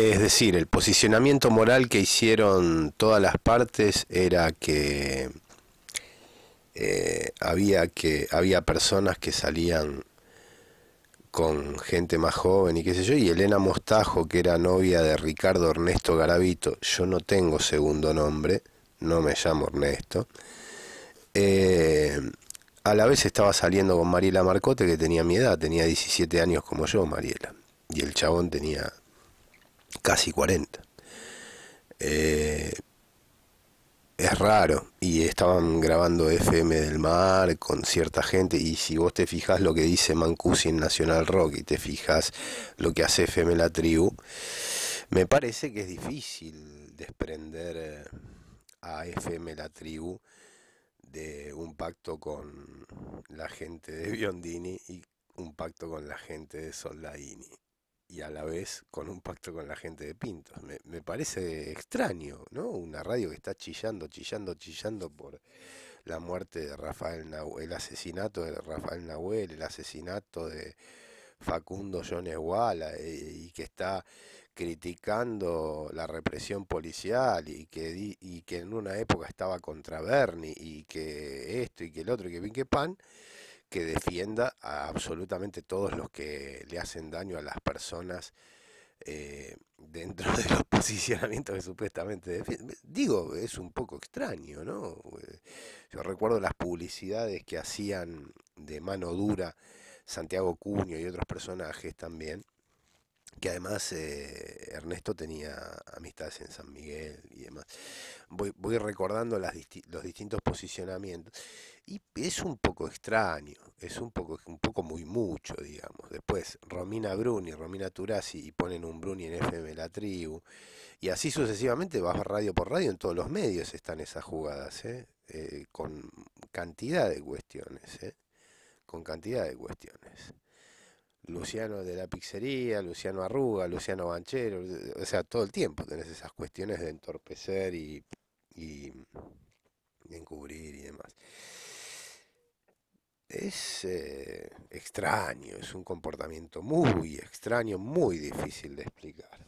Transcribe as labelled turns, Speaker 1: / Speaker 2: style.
Speaker 1: Es decir, el posicionamiento moral que hicieron todas las partes era que eh, había que había personas que salían con gente más joven y qué sé yo, y Elena Mostajo, que era novia de Ricardo Ernesto Garavito, yo no tengo segundo nombre, no me llamo Ernesto, eh, a la vez estaba saliendo con Mariela Marcote, que tenía mi edad, tenía 17 años como yo, Mariela, y el chabón tenía casi 40. Eh, es raro. Y estaban grabando FM del Mar con cierta gente. Y si vos te fijas lo que dice Mancusi en Nacional Rock y te fijas lo que hace FM La Tribu, me parece que es difícil desprender eh, a FM La Tribu de un pacto con la gente de Biondini y un pacto con la gente de Soldaini y a la vez con un pacto con la gente de Pinto Me, parece extraño, ¿no? Una radio que está chillando, chillando, chillando por la muerte de Rafael Nahuel, el asesinato de Rafael Nahuel, el asesinato de Facundo Jones Walla, eh, y, que está criticando la represión policial y que, y que en una época estaba contra Bernie y que esto y que el otro y que Vinque Pan que defienda a absolutamente todos los que le hacen daño a las personas eh, dentro de los posicionamientos que supuestamente Digo, es un poco extraño, ¿no? Eh, yo recuerdo las publicidades que hacían de mano dura Santiago Cuño y otros personajes también, que además eh, Ernesto tenía amistades en San Miguel y demás. Voy, recordando los distintos posicionamientos y es un poco extraño, es un poco, un poco muy mucho, digamos. Después Romina Bruni, Romina Turasi y ponen un Bruni en FM La Tribu y así sucesivamente vas radio por radio, en todos los medios están esas jugadas, ¿eh? Eh, con cantidad de cuestiones, con cantidad de cuestiones. Luciano de la pizzería, Luciano Arruga, Luciano Banchero, o sea, todo el tiempo tenés esas cuestiones de entorpecer y, y encubrir y demás. Es eh, extraño, es un comportamiento muy extraño, muy difícil de explicar.